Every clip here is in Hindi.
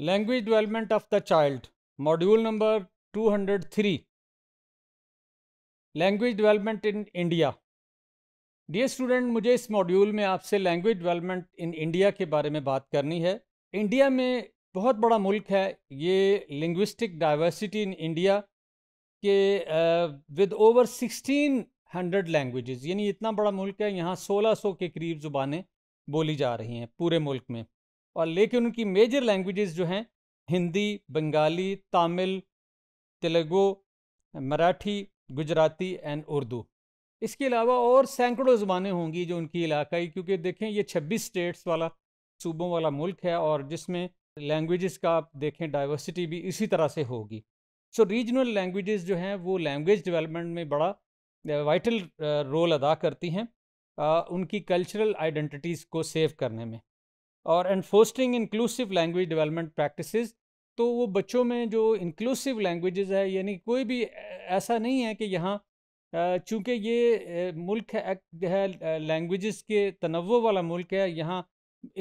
language development of the child module number 203 language development in India dear student मुझे इस मॉड्यूल में आपसे लैंग्वेज डेवलपमेंट इन इंडिया के बारे में बात करनी है इंडिया में बहुत बड़ा मुल्क है ये लिंग्विस्टिक डाइवर्सिटी इन इंडिया के with over sixteen hundred languages यानी इतना बड़ा मुल्क है यहाँ सोलह सौ के करीब ज़ुबानें बोली जा रही हैं पूरे मुल्क में और लेकिन उनकी मेजर लैंग्वेजेस जो हैं हिंदी बंगाली तमिल तेलुगु मराठी गुजराती एंड उर्दू इसके अलावा और सैकड़ों ज़बानें होंगी जो उनकी इलाकाई क्योंकि देखें ये छब्बीस स्टेट्स वाला सूबों वाला मुल्क है और जिसमें लैंग्वेजेस का आप देखें डाइवर्सिटी भी इसी तरह से होगी सो रीजनल लैंग्वेजेस जो हैं वो लैंग्वेज डेवलपमेंट में बड़ा वाइटल रोल अदा करती हैं उनकी कल्चरल आइडेंटिटीज़ को सेव करने में और and fostering inclusive language development practices तो वो बच्चों में जो इंक्लूसिव लैंग्वेजेस है यानी कोई भी ऐसा नहीं है कि यहाँ चूँकि ये मुल्क एक्ट है लैंग्वेजेस के तनवो वाला मुल्क है यहाँ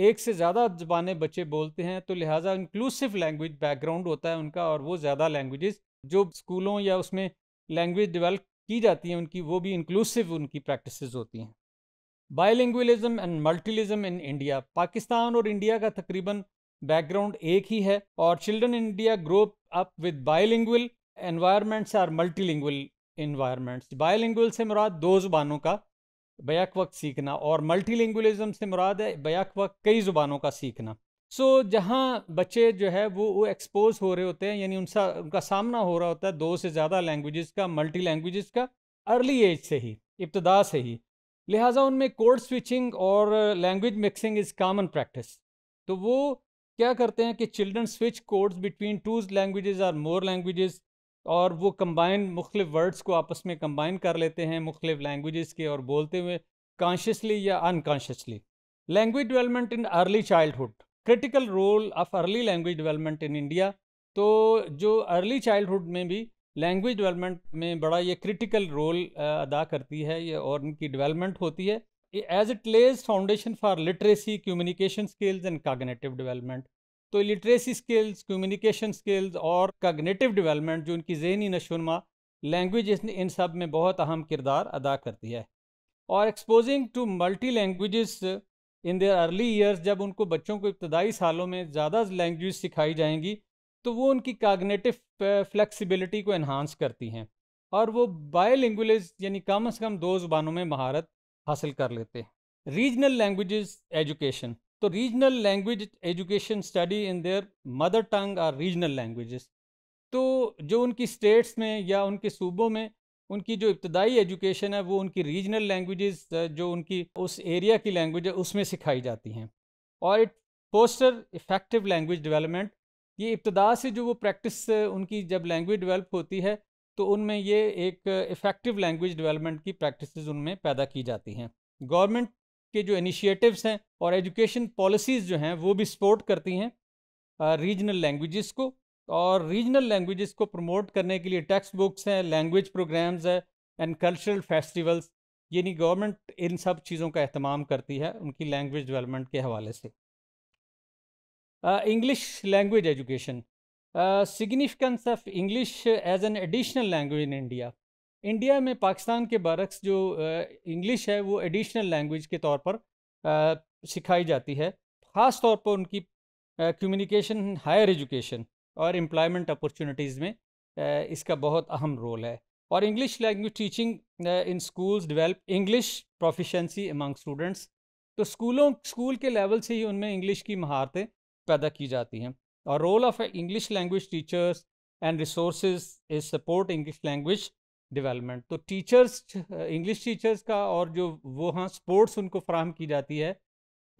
एक से ज़्यादा ज़बानें बच्चे बोलते हैं तो लिहाजा इंक्लूसिव लैंग्वेज बैकग्राउंड होता है उनका और वो ज़्यादा लैंग्वेजेस जो स्कूलों या उसमें लैंग्वेज डेवलप की जाती हैं उनकी वो भी इंक्लूसिव उनकी प्रैक्टिसेस होती हैं bilingualism and multilingualism in India Pakistan और इंडिया का तकरीबन बैकग्राउंड एक ही है और children India grow up with bilingual environments or multilingual environments bilingual से मुराद दो ज़ुबानों का बैक वक्त सीखना और मल्टीलिंगुअलिज्म से मुराद है बैक वक्त कई ज़ुबानों का सीखना सो so, जहाँ बच्चे जो है वो वो एक्सपोज हो रहे होते हैं यानी उनका उनका सामना हो रहा होता है दो से ज़्यादा लैंग्वेजेस का मल्टी लैंग्वेजेस का अर्ली एज से ही इब्तदा से ही लिहाजा उनमें कोड स्विचिंग और language mixing is common practice तो वो क्या करते हैं कि children switch codes between two languages और मोर लैंग्वेजेस और वो कंबाइन मुख्तु वर्ड्स को आपस में कंबाइन कर लेते हैं मुख्तु लैंग्वेजेस के और बोलते हुए कॉन्शियसली या unconsciously language development in early childhood critical role of early language development in India तो जो अर्ली चाइल्डहुड में भी लैंग्वेज डेवलपमेंट में बड़ा ये क्रिटिकल रोल अदा करती है ये और उनकी डेवलपमेंट होती है as it lays foundation for literacy communication skills and cognitive development तो लिटरेसी स्किल्स कम्युनिकेशन स्किल्स और कागनेटिव डेवलपमेंट जो उनकी जहनी नशोनमा लैंग्वेज इन सब में बहुत अहम किरदार अदा करती है और exposing to multi language in their early years जब उनको बच्चों को इब्तदाई सालों में ज़्यादा लैंग्वेज सिखाई जाएंगी तो वो उनकी कागनेटिव फ्लेक्सिबिलिटी को इन्हांस करती हैं और वो बायोलिंगुलिज यानी कम से कम दो ज़बानों में महारत हासिल कर लेते हैं रीजनल लैंग्वेज एजुकेशन तो regional language education study in their mother tongue or regional language तो जो उनकी स्टेट्स में या उनके सूबों में उनकी जो इब्तदाई एजुकेशन है वो उनकी रीजनल लैंग्वेज़ जो उनकी उस एरिया की लैंग्वेज है उसमें सिखाई जाती हैं और it fosters effective language development ये इब्तदा से जो वो प्रैक्टिस उनकी जब लैंग्वेज डेवलप होती है तो उनमें ये एक इफ़ेक्टिव लैंग्वेज डेवलपमेंट की प्रैक्टिस उनमें पैदा की जाती हैं गवर्नमेंट के जो इनिशिएटिव्स हैं और एजुकेशन पॉलिसीज़ जो हैं वो भी सपोर्ट करती हैं रीजनल लैंग्वेजेस को और रीजनल लैंग्वेजेस को प्रमोट करने के लिए टेक्स्ट बुक्स हैं लैंग्वेज प्रोग्राम्स हैं एंड कल्चरल फेस्टिवल्स यानी गवर्नमेंट इन सब चीज़ों का अहतमाम करती है उनकी लैंग्वेज डेवलपमेंट के हवाले से English language education significance of English as an additional language in India India में पाकिस्तान के बरक्स जो इंग्लिश uh, है वो एडिशनल लैंग्वेज के तौर पर uh, सिखाई जाती है ख़ास तौर पर उनकी कम्युनिकेशन हायर एजुकेशन और एम्प्लॉयमेंट अपॉर्चुनिटीज़ में uh, इसका बहुत अहम रोल है और English language teaching in schools develop English proficiency among students तो स्कूलों स्कूल के लेवल से ही उनमें इंग्लिश की महारतें पैदा की जाती हैं और role of English language teachers and resource is support English language development तो टीचर्स इंग्लिश टीचर्स का और जो वो हाँ स्पोर्ट्स उनको फ्राहम की जाती है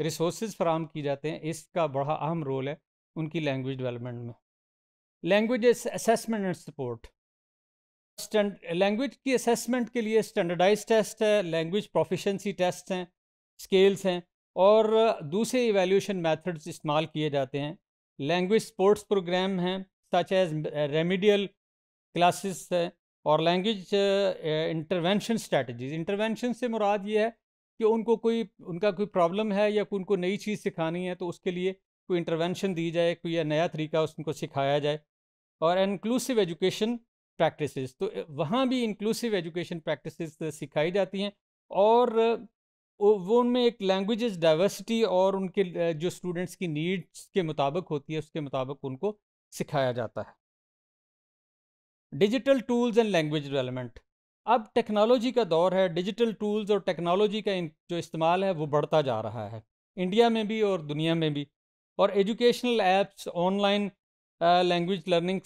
रिसोर्स फ्राहम की जाते हैं इसका बड़ा अहम रोल है उनकी लैंग्वेज डेवलपमेंट में language assessment and support language की असेसमेंट के लिए स्टैंडर्डाइज टेस्ट है लैंग्वेज प्रोफिशेंसी टेस्ट हैं स्केल्स हैं और दूसरे एवेल्यूशन मैथड्स इस्तेमाल किए जाते हैं लैंग्वेज स्पोर्ट्स प्रोग्राम हैं सच एज रेमिडियल क्लासेस है और लैंग्वेज इंटरवेंशन स्ट्रेटजीज इंटरवेंशन से मुराद ये है कि उनको कोई उनका कोई प्रॉब्लम है या उनको नई चीज़ सिखानी है तो उसके लिए कोई इंटरवेंशन दी जाए कोई या नया तरीका उसको सिखाया जाए और इंक्लूसिव एजुकेशन प्रैक्टिसेस तो uh, वहाँ भी इंक्लूसिव एजुकेशन प्रैक्टिसेस सिखाई जाती हैं और वो उनमें एक लैंग्वेज डाइवर्सिटी और उनके जो स्टूडेंट्स की नीड्स के मुताबिक होती है उसके मुताबिक उनको सिखाया जाता है digital tools and language development अब टेक्नोलॉजी का दौर है डिजिटल टूल्स और टेक्नोलॉजी का जो इस्तेमाल है वो बढ़ता जा रहा है इंडिया में भी और दुनिया में भी और educational apps online language learning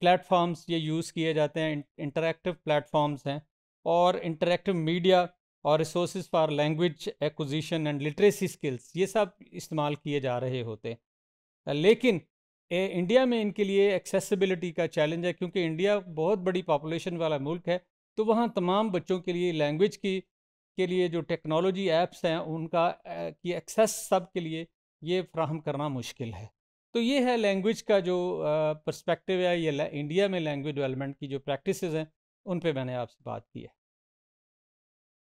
platforms ये यूज़ किए जाते हैं इंटरेक्टिव प्लेटफॉर्म्स हैं और इंटरेक्टिव मीडिया और resource for language acquisition and literacy skills ये सब इस्तेमाल किए जा रहे होते लेकिन ए, इंडिया में इनके लिए एक्सेसिबिलिटी का चैलेंज है क्योंकि इंडिया बहुत बड़ी पॉपुलेशन वाला मुल्क है तो वहाँ तमाम बच्चों के लिए लैंग्वेज की के लिए जो टेक्नोलॉजी ऐप्स हैं उनका की एक्सेस सब के लिए ये फ्राहम करना मुश्किल है तो ये है लैंग्वेज का जो पर्सपेक्टिव है ये इंडिया में लैंग्वेज डेवलपमेंट की जो प्रैक्टिसेस हैं उन पे मैंने आपसे बात की है